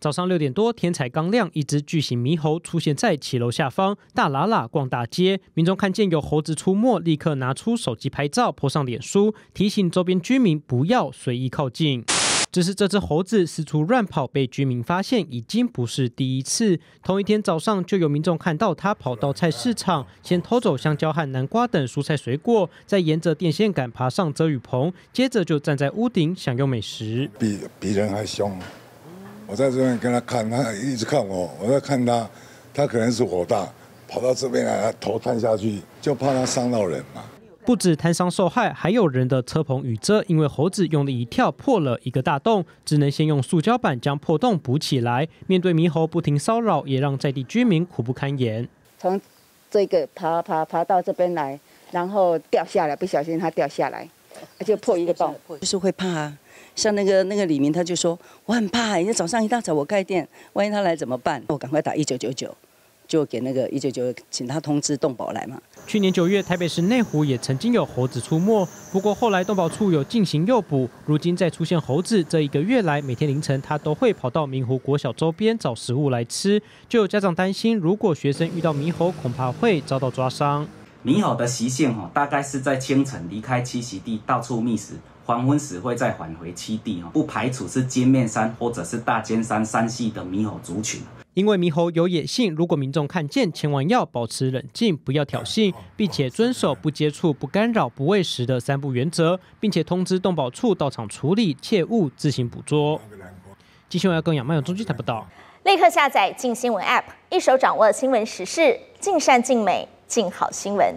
早上六点多，天才刚亮，一只巨型猕猴出现在骑楼下方，大喇喇逛大街。民众看见有猴子出没，立刻拿出手机拍照，泼上脸书，提醒周边居民不要随意靠近。只是这只猴子四处乱跑，被居民发现已经不是第一次。同一天早上，就有民众看到它跑到菜市场，先偷走香蕉和南瓜等蔬菜水果，再沿着电线杆爬上遮雨棚，接着就站在屋顶享用美食。比比人还凶。我在这边跟他看，他一直看我，我在看他，他可能是火大，跑到这边来，头探下去，就怕他伤到人嘛。不止摊伤受害，还有人的车棚雨遮，因为猴子用的一跳破了一个大洞，只能先用塑胶板将破洞补起来。面对猕猴不停骚扰，也让在地居民苦不堪言。从这个爬爬爬到这边来，然后掉下来，不小心它掉下来，它就破一个洞，就是会怕。像那个那个李明他就说我很怕，人家早上一大早我开店，万一他来怎么办？我赶快打一九九九，就给那个一九九请他通知动保来嘛。去年九月，台北市内湖也曾经有猴子出没，不过后来动保处有进行诱捕，如今再出现猴子，这一个月来每天凌晨他都会跑到明湖国小周边找食物来吃，就有家长担心，如果学生遇到猕猴，恐怕会遭到抓伤。猕猴的习性哈，大概是在清晨离开栖息地到处觅食。黄昏时会再返回栖地哦，不排除是尖面山或者是大尖山山系的猕猴族群。因为猕猴有野性，如果民众看见，千万要保持冷静，不要挑衅，并且遵守不接触、不干扰、不喂食的三不原则，并且通知动保处到场处理，切勿自行捕捉。继续要更养猫有中记者不到，立刻下载尽新闻 App，一手掌握新闻时事，尽善尽美，尽好新闻。